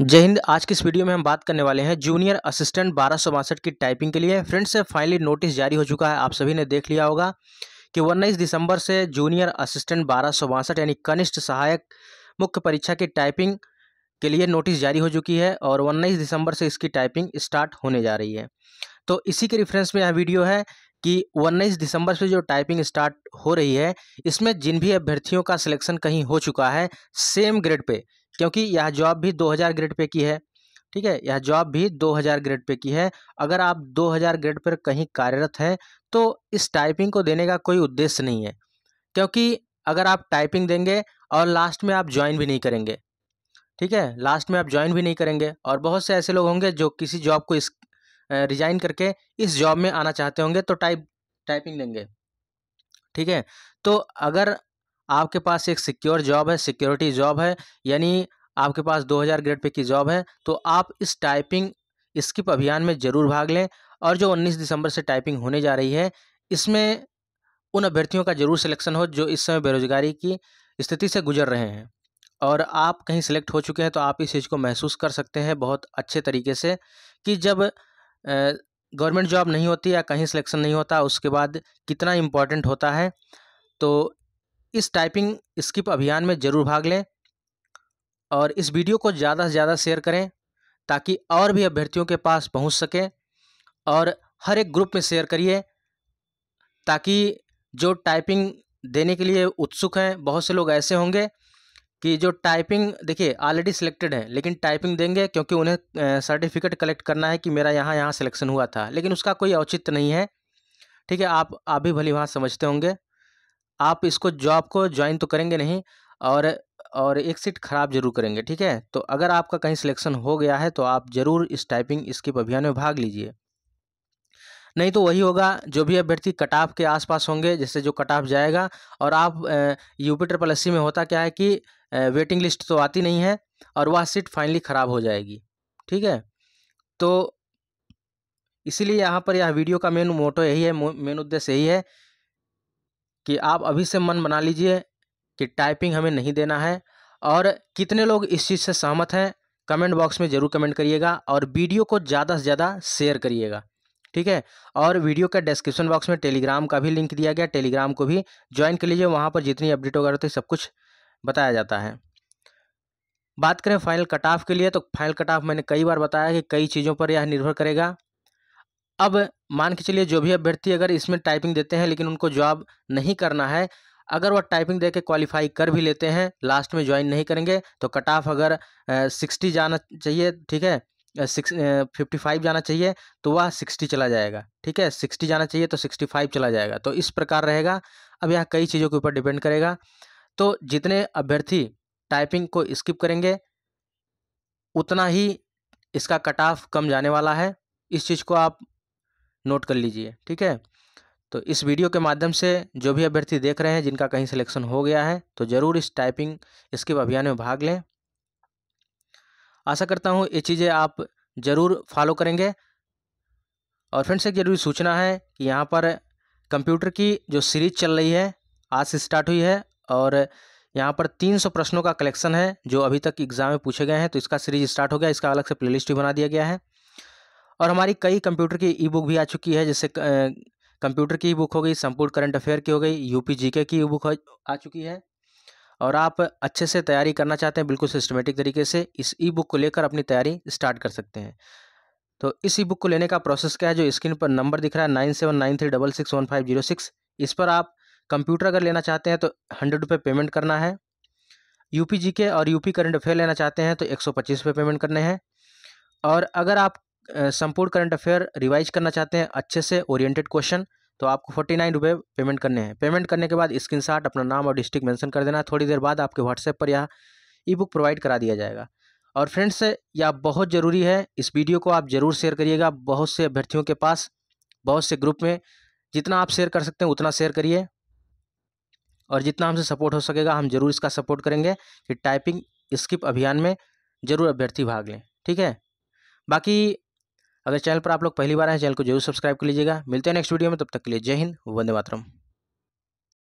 जय हिंद आज की इस वीडियो में हम बात करने वाले हैं जूनियर असिस्टेंट बारह की टाइपिंग के लिए फ्रेंड्स से फाइनली नोटिस जारी हो चुका है आप सभी ने देख लिया होगा कि उन्नीस दिसंबर से जूनियर असिस्टेंट बारह यानी कनिष्ठ सहायक मुख्य परीक्षा की टाइपिंग के लिए नोटिस जारी हो चुकी है और उन्नीस दिसंबर से इसकी टाइपिंग स्टार्ट होने जा रही है तो इसी के रिफरेंस में यह वीडियो है कि उन्नीस दिसंबर से जो टाइपिंग स्टार्ट हो रही है इसमें जिन भी अभ्यर्थियों का सिलेक्शन कहीं हो चुका है सेम ग्रेड पे क्योंकि यह जॉब भी 2000 ग्रेड पे की है ठीक है यह जॉब भी 2000 ग्रेड पे की है अगर आप 2000 ग्रेड पर कहीं कार्यरत हैं तो इस टाइपिंग को देने का कोई उद्देश्य नहीं है क्योंकि अगर आप टाइपिंग देंगे और लास्ट में आप ज्वाइन भी नहीं करेंगे ठीक है लास्ट में आप ज्वाइन भी नहीं करेंगे और बहुत से ऐसे लोग होंगे जो किसी जॉब को इस रिजाइन करके इस जॉब में आना चाहते होंगे तो टाइप टाइपिंग देंगे ठीक है तो अगर आपके पास एक सिक्योर जॉब है सिक्योरिटी जॉब है यानी आपके पास 2000 ग्रेड पे की जॉब है तो आप इस टाइपिंग स्किप अभियान में ज़रूर भाग लें और जो 19 दिसंबर से टाइपिंग होने जा रही है इसमें उन अभ्यर्थियों का जरूर सिलेक्शन हो जो इस समय बेरोजगारी की स्थिति से गुजर रहे हैं और आप कहीं सेलेक्ट हो चुके हैं तो आप इस चीज़ को महसूस कर सकते हैं बहुत अच्छे तरीके से कि जब गवर्नमेंट जॉब नहीं होती या कहीं सिलेक्शन नहीं होता उसके बाद कितना इम्पॉर्टेंट होता है तो इस टाइपिंग स्किप अभियान में ज़रूर भाग लें और इस वीडियो को ज़्यादा से ज़्यादा शेयर करें ताकि और भी अभ्यर्थियों के पास पहुंच सकें और हर एक ग्रुप में शेयर करिए ताकि जो टाइपिंग देने के लिए उत्सुक हैं बहुत से लोग ऐसे होंगे कि जो टाइपिंग देखिए ऑलरेडी सिलेक्टेड है लेकिन टाइपिंग देंगे क्योंकि उन्हें सर्टिफिकेट कलेक्ट करना है कि मेरा यहाँ यहाँ सिलेक्शन हुआ था लेकिन उसका कोई औचित्य नहीं है ठीक है आप आप भी भली वहाँ समझते होंगे आप इसको जॉब को ज्वाइन तो करेंगे नहीं और और एक सीट ख़राब जरूर करेंगे ठीक है तो अगर आपका कहीं सिलेक्शन हो गया है तो आप ज़रूर इस टाइपिंग स्किप अभियान में भाग लीजिए नहीं तो वही होगा जो भी अभ्यर्थी कट ऑफ के आसपास होंगे जैसे जो कट ऑफ जाएगा और आप यूपी ट्रिपल एस में होता क्या है कि वेटिंग लिस्ट तो आती नहीं है और वह सीट फाइनली ख़राब हो जाएगी ठीक है तो इसीलिए यहाँ पर यह वीडियो का मेन मोटो यही है मेन उद्देश्य यही है कि आप अभी से मन बना लीजिए कि टाइपिंग हमें नहीं देना है और कितने लोग इस चीज़ से सहमत हैं कमेंट बॉक्स में ज़रूर कमेंट करिएगा और वीडियो को ज़्यादा से ज़्यादा शेयर करिएगा ठीक है और वीडियो का डिस्क्रिप्शन बॉक्स में टेलीग्राम का भी लिंक दिया गया टेलीग्राम को भी ज्वाइन कर लीजिए वहाँ पर जितनी अपडेट वगैरह होती सब कुछ बताया जाता है बात करें फाइनल कट ऑफ के लिए तो फाइनल कट ऑफ मैंने कई बार बताया कि कई चीज़ों पर यह निर्भर करेगा अब मान के चलिए जो भी अभ्यर्थी अगर इसमें टाइपिंग देते हैं लेकिन उनको जॉब नहीं करना है अगर वह टाइपिंग दे के क्वालिफाई कर भी लेते हैं लास्ट में ज्वाइन नहीं करेंगे तो कट ऑफ अगर सिक्सटी जाना चाहिए ठीक है सिक्स फिफ्टी फाइव जाना चाहिए तो वह सिक्सटी चला जाएगा ठीक है सिक्सटी जाना चाहिए तो सिक्सटी फाइव चला जाएगा तो इस प्रकार रहेगा अब यह कई चीज़ों के ऊपर डिपेंड करेगा तो जितने अभ्यर्थी टाइपिंग को स्किप करेंगे उतना ही इसका कट ऑफ कम जाने वाला है इस चीज़ को आप नोट कर लीजिए ठीक है तो इस वीडियो के माध्यम से जो भी अभ्यर्थी देख रहे हैं जिनका कहीं सिलेक्शन हो गया है तो ज़रूर इस टाइपिंग स्किप अभियान में भाग लें आशा करता हूँ ये चीज़ें आप ज़रूर फॉलो करेंगे और फ्रेंड्स एक जरूरी सूचना है कि यहाँ पर कंप्यूटर की जो सीरीज चल रही है आज से स्टार्ट हुई है और यहाँ पर 300 प्रश्नों का कलेक्शन है जो अभी तक एग्ज़ाम में पूछे गए हैं तो इसका सीरीज स्टार्ट हो गया इसका अलग से प्लेलिस्ट भी बना दिया गया है और हमारी कई कंप्यूटर की ई बुक भी आ चुकी है जैसे कंप्यूटर की बुक हो गई संपूर्ण करंट अफेयर की हो गई यूपी जीके की बुक आ चुकी है और आप अच्छे से तैयारी करना चाहते हैं बिल्कुल सिस्टमेटिक तरीके से इस ई बुक को लेकर अपनी तैयारी स्टार्ट कर सकते हैं तो इस ई बुक को लेने का प्रोसेस क्या है जो स्क्रीन पर नंबर दिख रहा है nine seven nine three double six one five zero six इस पर आप कंप्यूटर अगर लेना चाहते हैं तो हंड्रेड रुपये पेमेंट करना है यूपी जीके और यूपी करंट अफेयर लेना चाहते हैं तो एक सौ पच्चीस रुपये पेमेंट करने हैं और अगर आप संपूर्ण करंट अफेयर रिवाइज करना चाहते हैं अच्छे से ओरिएंटेड क्वेश्चन तो आपको फोर्टी नाइन रुपये पेमेंट करने हैं पेमेंट करने के बाद स्क्रीन अपना नाम और डिस्ट्रिक्ट मेंशन कर देना है थोड़ी देर बाद आपके व्हाट्सएप पर यह ई बुक प्रोवाइड करा दिया जाएगा और फ्रेंड्स यह बहुत ज़रूरी है इस वीडियो को आप ज़रूर शेयर करिएगा बहुत से अभ्यर्थियों के पास बहुत से ग्रुप में जितना आप शेयर कर सकते हैं उतना शेयर करिए और जितना हमसे सपोर्ट हो सकेगा हम जरूर इसका सपोर्ट करेंगे कि टाइपिंग स्किप अभियान में ज़रूर अभ्यर्थी भाग लें ठीक है बाकी अगर चैनल पर आप लोग पहली बार हैं चैनल को जरूर सब्सक्राइब कर लीजिएगा मिलते हैं नेक्स्ट वीडियो में तब तक के लिए जय हिंद वंदे मातरम